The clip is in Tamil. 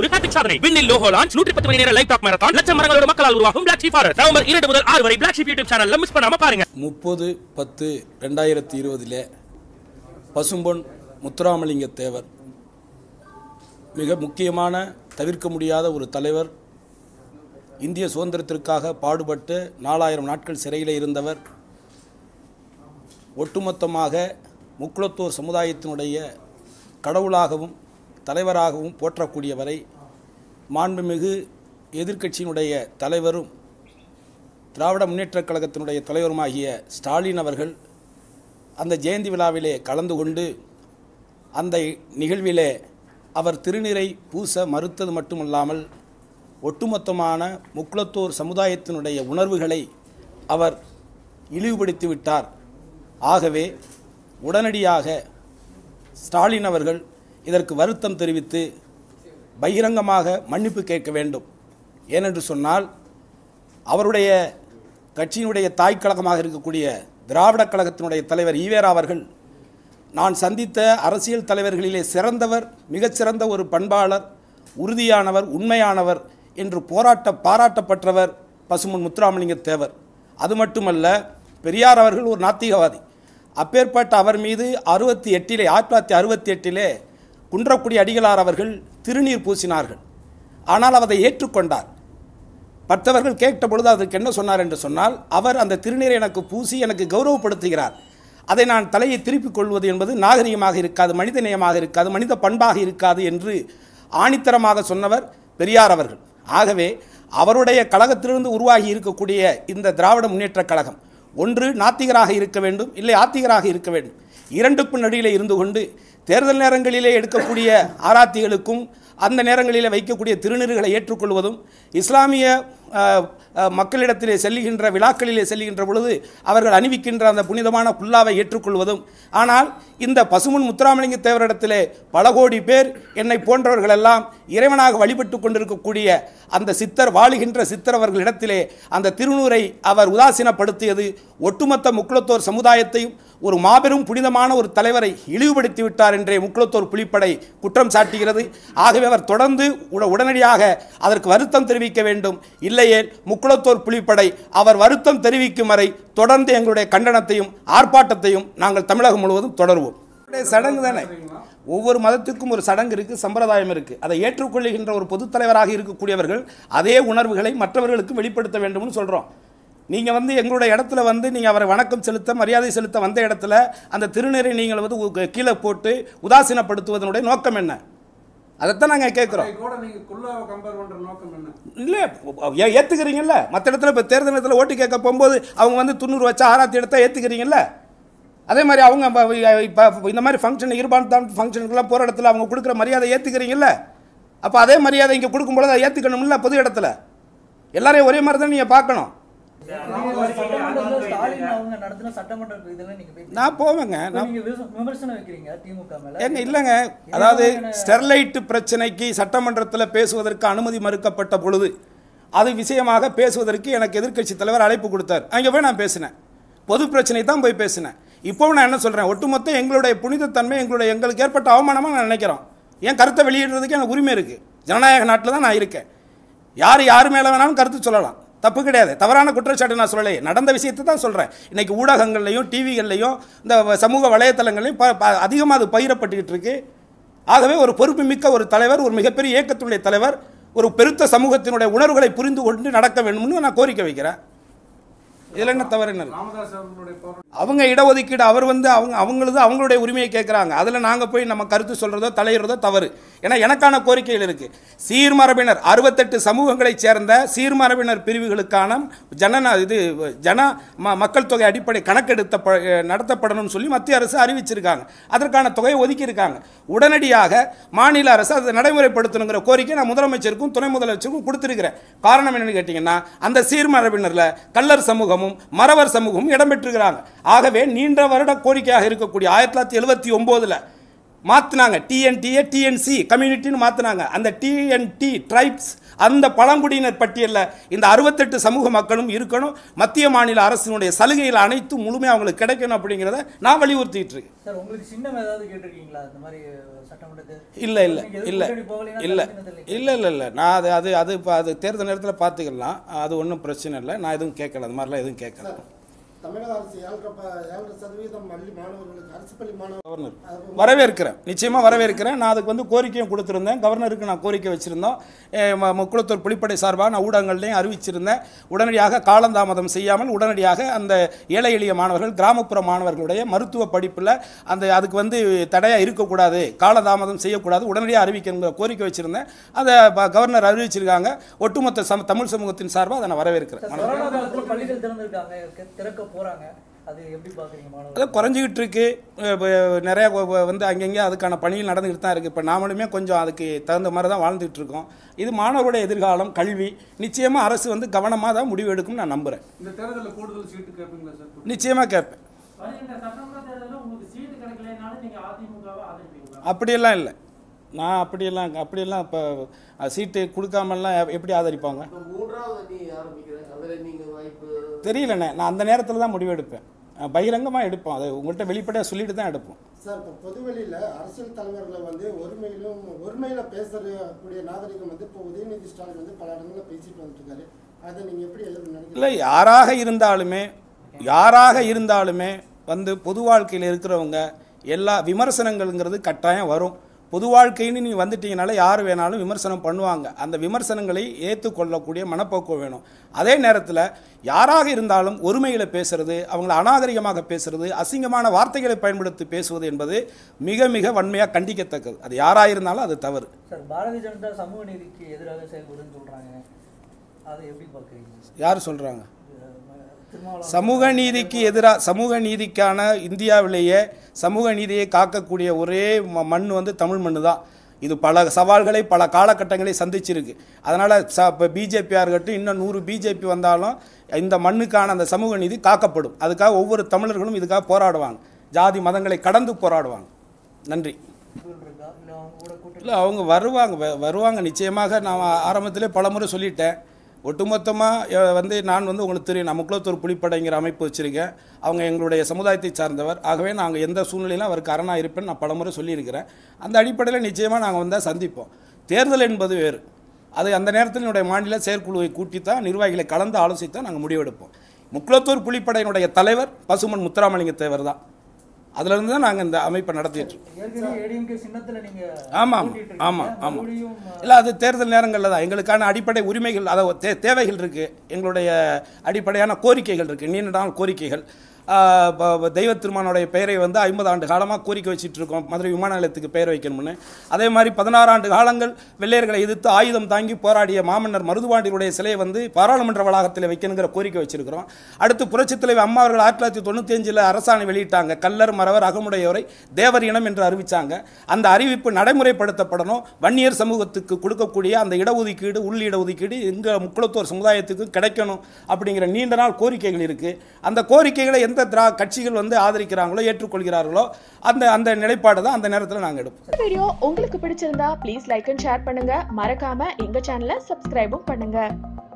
ஒரு சாதனை லான்ச் நூற்றி பத்து மணி நேர லைவ் டாக் மேரத்தான் லட்சம் மரங்களோட மக்களால் உருவாகும் பிளாக் ஷீப் ஃபாரஸ்ட் நவம்பர் இரண்டு முதல் ஆறு வரை பிளாக் ஷீப் யூடியூப் மிஸ் பண்ணாம பாருங்க முப்பது பத்து ரெண்டாயிரத்தி இருபதுல பசும்பொன் முத்துராமலிங்க தேவர் மிக முக்கியமான தவிர்க்க முடியாத ஒரு தலைவர் இந்திய சுதந்திரத்திற்காக பாடுபட்டு நாலாயிரம் நாட்கள் சிறையில் இருந்தவர் ஒட்டுமொத்தமாக முக்குளத்தோர் சமுதாயத்தினுடைய கடவுளாகவும் தலைவராகவும் போற்றக்கூடியவரை மாண்புமிகு எதிர்க்கட்சியினுடைய தலைவரும் திராவிட முன்னேற்றக் கழகத்தினுடைய தலைவருமாகிய ஸ்டாலின் அவர்கள் அந்த ஜெயந்தி விழாவிலே கலந்து கொண்டு அந்த நிகழ்விலே அவர் திருநீரை பூச மறுத்தது மட்டுமல்லாமல் ஒட்டுமொத்தமான முக்குளத்தோர் சமுதாயத்தினுடைய உணர்வுகளை அவர் இழிவுபடுத்திவிட்டார் ஆகவே உடனடியாக ஸ்டாலின் அவர்கள் இதற்கு வருத்தம் தெரிவித்து பகிரங்கமாக மன்னிப்பு கேட்க வேண்டும் ஏனென்று சொன்னால் அவருடைய கட்சியினுடைய தாய் கழகமாக இருக்கக்கூடிய திராவிடக் கழகத்தினுடைய தலைவர் ஈவேரா அவர்கள் நான் சந்தித்த அரசியல் தலைவர்களிலே சிறந்தவர் மிகச்சிறந்த ஒரு பண்பாளர் உறுதியானவர் உண்மையானவர் என்று போராட்ட பாராட்டப்பட்டவர் பசுமன் முத்துராமலிங்க தேவர் அது மட்டுமல்ல பெரியார் அவர்கள் ஒரு நாத்திகவாதி அப்பேற்பட்ட அவர் மீது அறுபத்தி எட்டிலே ஆயிரத்தி தொள்ளாயிரத்தி அறுபத்தி எட்டிலே குன்றக்குடி அடிகளார் அவர்கள் திருநீர் பூசினார்கள் ஆனால் அவரை ஏற்றுக்கொண்டார் மற்றவர்கள் கேட்ட பொழுது அதற்கு என்ன சொன்னார் என்று சொன்னால் அவர் அந்த திருநீரை எனக்கு பூசி எனக்கு கௌரவப்படுத்துகிறார் அதை நான் தலையை திருப்பிக் கொள்வது என்பது நாகரிகமாக இருக்காது மனித நேயமாக இருக்காது மனித பண்பாக இருக்காது என்று ஆணித்தரமாக சொன்னவர் பெரியார் அவர்கள் ஆகவே அவருடைய கழகத்திலிருந்து உருவாகி இருக்கக்கூடிய இந்த திராவிட முன்னேற்ற கழகம் ஒன்று நாத்திகராக இருக்க வேண்டும் இல்லை ஆத்திகராக இருக்க வேண்டும் இரண்டுக்கும் நடுவில் இருந்து கொண்டு தேர்தல் நேரங்களிலே எடுக்கக்கூடிய ஆராத்திகளுக்கும் அந்த நேரங்களில் வைக்கக்கூடிய திருநீர்களை ஏற்றுக்கொள்வதும் இஸ்லாமிய மக்களிடத்திலே செல்லுகின்ற விழாக்களிலே செல்லுகின்ற பொழுது அவர்கள் அணிவிக்கின்ற அந்த புனிதமான புல்லாவை ஏற்றுக்கொள்வதும் ஆனால் இந்த பசுமுன் முத்துராமலிங்க தேவரிடத்திலே பல கோடி பேர் என்னை போன்றவர்கள் எல்லாம் இறைவனாக வழிபட்டு கொண்டிருக்கக்கூடிய அந்த சித்தர் வாழுகின்ற சித்தர் அவர்களிடத்திலே அந்த திருநூரை அவர் உதாசீனப்படுத்தியது ஒட்டுமொத்த முக்குளத்தோர் சமுதாயத்தையும் ஒரு மாபெரும் புனிதமான ஒரு தலைவரை இழிவுபடுத்தி விட்டார் என்றே முக்குளத்தோர் புலிப்படை குற்றம் சாட்டுகிறது ஆகவே அவர் தொடர்ந்து உடனடியாக அதற்கு வருத்தம் தெரிவிக்க வேண்டும் இல்லை இல்லையேல் முக்குளத்தோர் புலிப்படை அவர் வருத்தம் தெரிவிக்கும் வரை தொடர்ந்து எங்களுடைய கண்டனத்தையும் ஆர்ப்பாட்டத்தையும் நாங்கள் தமிழகம் முழுவதும் தொடருவோம் சடங்கு தானே ஒவ்வொரு மதத்துக்கும் ஒரு சடங்கு இருக்குது சம்பிரதாயம் இருக்குது அதை ஏற்றுக்கொள்கின்ற ஒரு பொதுத்தலைவராக இருக்கக்கூடியவர்கள் அதே உணர்வுகளை மற்றவர்களுக்கு வெளிப்படுத்த வேண்டும்னு சொல்கிறோம் நீங்கள் வந்து எங்களுடைய இடத்துல வந்து நீங்கள் அவரை வணக்கம் செலுத்த மரியாதை செலுத்த வந்த இடத்துல அந்த திருநீரை நீங்கள் வந்து கீழே போட்டு உதாசீனப்படுத்துவதனுடைய நோக்கம் என்ன அதைத்தான் நாங்கள் கேட்குறோம் இல்லை ஏற்றுக்கிறீங்கல்ல மற்ற இடத்துல இப்போ தேர்தல் இடத்துல ஓட்டு கேட்க போகும்போது அவங்க வந்து தொண்ணூறு வச்சா ஆறாத்தி எடுத்தா ஏற்றுக்கிறீங்கல்ல அதே மாதிரி அவங்க இப்போ இந்த மாதிரி ஃபங்க்ஷன் இருபான் தான் ஃபங்க்ஷனுக்குலாம் போகிற இடத்துல அவங்க கொடுக்குற மரியாதை ஏற்றுக்கிறீங்கல்ல அப்போ அதே மரியாதை இங்கே கொடுக்கும்பொழுது அதை ஏற்றுக்கணும்ல பொது இடத்துல எல்லாரையும் ஒரே மாதிரி தான் நீங்கள் பார்க்கணும் நான் போவேங்க நீங்க இல்லைங்க அதாவது ஸ்டெர்லைட் பிரச்சனைக்கு சட்டமன்றத்தில் பேசுவதற்கு அனுமதி மறுக்கப்பட்ட பொழுது அது விஷயமாக பேசுவதற்கு எனக்கு எதிர்க்கட்சி தலைவர் அழைப்பு கொடுத்தார் அங்கே போய் நான் பேசினேன் பொது பிரச்சனை தான் போய் பேசினேன் இப்போ நான் என்ன சொல்கிறேன் ஒட்டுமொத்த எங்களுடைய புனிதத்தன்மை எங்களுடைய எங்களுக்கு ஏற்பட்ட அவமானமாக நான் நினைக்கிறோம் என் கருத்தை வெளியிடுறதுக்கு எனக்கு உரிமை இருக்குது ஜனநாயக நாட்டில் தான் நான் இருக்கேன் யார் யார் மேலே வேணாலும் கருத்து சொல்லலாம் தப்பு கிடையாது தவறான குற்றச்சாட்டு நான் சொல்லலை நடந்த விஷயத்தை தான் சொல்கிறேன் இன்றைக்கி ஊடகங்கள்லையும் டிவிகள்லையும் இந்த சமூக வலைத்தளங்களையும் அதிகமாக அது பயிரப்பட்டுக்கிட்டு இருக்கு ஆகவே ஒரு பொறுப்பு மிக்க ஒரு தலைவர் ஒரு மிகப்பெரிய இயக்கத்துடைய தலைவர் ஒரு பெருத்த சமூகத்தினுடைய உணர்வுகளை புரிந்து கொண்டு நடக்க வேண்டும்னு நான் கோரிக்கை வைக்கிறேன் இதில் என்ன தவறு என்ன அவங்க இடஒதுக்கீடு அவர் வந்து அவங்க அவங்களது அவங்களுடைய உரிமையை கேட்குறாங்க அதில் நாங்கள் போய் நம்ம கருத்து சொல்கிறதோ தலையிடுறதோ தவறு ஏன்னா எனக்கான கோரிக்கைகள் இருக்குது சீர்மரபினர் அறுபத்தெட்டு சமூகங்களைச் சேர்ந்த சீர்மரபினர் பிரிவுகளுக்கான ஜன இது ஜன ம மக்கள் தொகை அடிப்படை கணக்கெடுத்த நடத்தப்படணும்னு சொல்லி மத்திய அரசு அறிவிச்சிருக்காங்க அதற்கான தொகையை ஒதுக்கியிருக்காங்க உடனடியாக மாநில அரசு அதை நடைமுறைப்படுத்தணுங்கிற கோரிக்கை நான் முதலமைச்சருக்கும் துணை முதலமைச்சருக்கும் கொடுத்துருக்கிறேன் காரணம் என்னென்னு கேட்டிங்கன்னா அந்த சீர்மரபினரில் கல்லர் சமூகமும் மறவர் சமூகமும் இடம்பெற்றிருக்கிறாங்க ஆகவே நீண்ட வருட கோரிக்கையாக இருக்கக்கூடிய ஆயிரத்தி தொள்ளாயிரத்தி எழுபத்தி ஒம்போதில் மாற்றினாங்க டிஎன்டிஏ டிஎன்சி கம்யூனிட்டின்னு மாற்றினாங்க அந்த டிஎன்டி ட்ரைப்ஸ் அந்த பழங்குடியினர் பட்டியலில் இந்த அறுபத்தெட்டு சமூக மக்களும் இருக்கணும் மத்திய மாநில அரசினுடைய சலுகைகள் அனைத்தும் முழுமையாக அவங்களுக்கு கிடைக்கணும் அப்படிங்கிறத நான் வலியுறுத்திட்டு இருக்கேன் இல்லை இல்லை இல்லை இல்லை இல்லை இல்லை இல்லை நான் அது அது அது இப்போ அது தேர்தல் நேரத்தில் பார்த்துக்கலாம் அது ஒன்றும் பிரச்சனை இல்லை நான் எதுவும் கேட்கல அது மாதிரிலாம் எதுவும் கேட்கல தமிழக அரசு ஏழரை சதவீதம் பள்ளி மாணவர்களுக்கு அரசு பள்ளி மாணவர் வரவேற்கிறேன் நிச்சயமாக வரவேற்கிறேன் நான் அதுக்கு வந்து கோரிக்கையும் கொடுத்துருந்தேன் கவர்னருக்கு நான் கோரிக்கை வச்சிருந்தோம் முக்குளத்தூர் புலிப்படை சார்பாக நான் ஊடகங்கள்லையும் அறிவிச்சிருந்தேன் உடனடியாக காலந்தாமதம் செய்யாமல் உடனடியாக அந்த ஏழை எளிய மாணவர்கள் கிராமப்புற மாணவர்களுடைய மருத்துவ படிப்பில் அந்த அதுக்கு வந்து தடையாக இருக்கக்கூடாது காலதாமதம் செய்யக்கூடாது உடனடியாக அறிவிக்க கோரிக்கை வச்சிருந்தேன் அதை கவர்னர் அறிவிச்சிருக்காங்க ஒட்டுமொத்த சம தமிழ் சமூகத்தின் சார்பாக அதை நான் வரவேற்கிறேன் போகிறாங்க குறைஞ்சிக்கிட்டு இருக்கு நிறையா வந்து அங்கங்கே அதுக்கான பணிகள் நடந்துக்கிட்டு தான் இருக்குது இப்போ நாமளுமே கொஞ்சம் அதுக்கு தகுந்த மாதிரி தான் வாழ்ந்துகிட்டு இருக்கோம் இது மாணவருடைய எதிர்காலம் கல்வி நிச்சயமாக அரசு வந்து கவனமாக தான் முடிவு எடுக்கும்னு நான் நம்புகிறேன் இந்த தேர்தலில் கூடுதல் சீட்டு கேட்பீங்களா சார் நிச்சயமாக கேட்பேன் அப்படியெல்லாம் இல்லை நான் அப்படியெல்லாம் அப்படியெல்லாம் இப்போ சீட்டு கொடுக்காமலாம் எப்படி ஆதரிப்பாங்க மூன்றாவது ஆரம்பிக்கிறேன் அதில் நீங்கள் வாய்ப்பு தெரியலண்ணே நான் அந்த நேரத்தில் தான் முடிவெடுப்பேன் பகிரங்கமாக எடுப்போம் அதை உங்கள்கிட்ட வெளிப்படையாக சொல்லிட்டு தான் எடுப்போம் சார் இப்போ பொதுவெளியில் அரசியல் தலைவர்களை வந்து ஒருமையிலும் ஒருமையில் பேசக்கூடிய நாகரிகம் வந்து இப்போ உதயநிதி ஸ்டாலின் வந்து பல இடங்களில் பேசிட்டு வந்துருக்காரு அதை நீங்கள் எப்படி எழுத இல்லை யாராக இருந்தாலுமே யாராக இருந்தாலுமே வந்து பொது வாழ்க்கையில் இருக்கிறவங்க எல்லா விமர்சனங்கள்ங்கிறது கட்டாயம் வரும் பொது வாழ்க்கைன்னு நீங்கள் வந்துட்டீங்கனால யார் வேணாலும் விமர்சனம் பண்ணுவாங்க அந்த விமர்சனங்களை ஏற்றுக்கொள்ளக்கூடிய மனப்போக்குவம் வேணும் அதே நேரத்தில் யாராக இருந்தாலும் ஒருமையில் பேசுறது அவங்களை அநாகரிகமாக பேசுறது அசிங்கமான வார்த்தைகளை பயன்படுத்தி பேசுவது என்பது மிக மிக வன்மையாக கண்டிக்கத்தக்கது அது யாராக இருந்தாலும் அது தவறு சார் பாரதிய ஜனதா சமூக நீதிக்கு எதிராக செயல்படுதுன்னு சொல்கிறாங்க அதை எப்படி பார்க்குறீங்க யார் சொல்கிறாங்க சமூக நீதிக்கு எதிராக சமூக நீதிக்கான இந்தியாவிலேயே சமூக நீதியை காக்கக்கூடிய ஒரே மண் வந்து தமிழ் மண் தான் இது பல சவால்களை பல காலகட்டங்களை சந்திச்சிருக்கு அதனால் ச இப்போ பிஜேபியாக இருக்கட்டும் இன்னும் நூறு பிஜேபி வந்தாலும் இந்த மண்ணுக்கான அந்த சமூக நீதி காக்கப்படும் அதுக்காக ஒவ்வொரு தமிழர்களும் இதுக்காக போராடுவாங்க ஜாதி மதங்களை கடந்து போராடுவாங்க நன்றி இல்லை அவங்க வருவாங்க வருவாங்க நிச்சயமாக நான் ஆரம்பத்திலே பல முறை சொல்லிட்டேன் ஒட்டுமொத்தமாக வந்து நான் வந்து உங்களுக்கு தெரியும் நான் முக்குளத்தூர் புலிப்படைங்கிற அமைப்பு வச்சுருக்கேன் அவங்க எங்களுடைய சமுதாயத்தை சார்ந்தவர் ஆகவே நாங்கள் எந்த சூழ்நிலையிலும் அவருக்கு அரணாக இருப்பேன்னு நான் பலமுறை சொல்லியிருக்கிறேன் அந்த அடிப்படையில் நிச்சயமாக நாங்கள் வந்து சந்திப்போம் தேர்தல் என்பது வேறு அது அந்த நேரத்தில் என்னுடைய மாநில செயற்குழுவை கூட்டி தான் நிர்வாகிகளை கலந்து ஆலோசித்தான் நாங்கள் முடிவெடுப்போம் முக்குளத்தூர் புலிப்படையினுடைய தலைவர் பசுமன் முத்துராமலிங்க தேவர் தான் அதுலேருந்து தான் நாங்கள் இந்த அமைப்பை நடத்திட்டு ஆமாம் ஆமாம் ஆமாம் இல்லை அது தேர்தல் நேரங்களில் தான் எங்களுக்கான அடிப்படை உரிமைகள் அதாவது தேவைகள் இருக்குது எங்களுடைய அடிப்படையான கோரிக்கைகள் இருக்குது நீண்ட நாள் கோரிக்கைகள் தெய்வ திருமானுடைய பெயரை வந்து ஐம்பது ஆண்டு காலமாக கோரிக்கை வச்சுட்டு இருக்கோம் மதுரை விமான நிலையத்துக்கு பெயர் வைக்கணும்னு அதே மாதிரி பதினாறு ஆண்டு காலங்கள் வெள்ளையர்களை எதிர்த்து ஆயுதம் தாங்கி போராடிய மாமன்னர் மருதுபாண்டியருடைய சிலையை வந்து பாராளுமன்ற வளாகத்தில் வைக்கணுங்கிற கோரிக்கை வச்சிருக்கிறோம் அடுத்து புரட்சி தலைவர் அம்மா அவர்கள் ஆயிரத்தி தொள்ளாயிரத்தி தொண்ணூற்றி அஞ்சில் அரசாணை வெளியிட்டாங்க கல்லர் மறவர் அகமுடையவரை தேவர் இனம் என்று அறிவித்தாங்க அந்த அறிவிப்பு நடைமுறைப்படுத்தப்படணும் வன்னியர் சமூகத்துக்கு கொடுக்கக்கூடிய அந்த இடஒதுக்கீடு உள் இடஒதுக்கீடு எங்கள் முக்குளத்தோர் சமுதாயத்துக்கும் கிடைக்கணும் அப்படிங்கிற நீண்ட நாள் கோரிக்கைகள் இருக்குது அந்த கோரிக்கைகளை எந்த எந்த திரா கட்சிகள் வந்து ஆதரிக்கிறாங்களோ ஏற்றுக்கொள்கிறார்களோ அந்த அந்த நிலைப்பாடு தான் அந்த நேரத்தில் நாங்கள் எடுப்போம் வீடியோ உங்களுக்கு பிடிச்சிருந்தா ப்ளீஸ் லைக் அண்ட் ஷேர் பண்ணுங்க மறக்காம எங்க சேனலை சப்ஸ்கிரைபும் பண்ணுங்க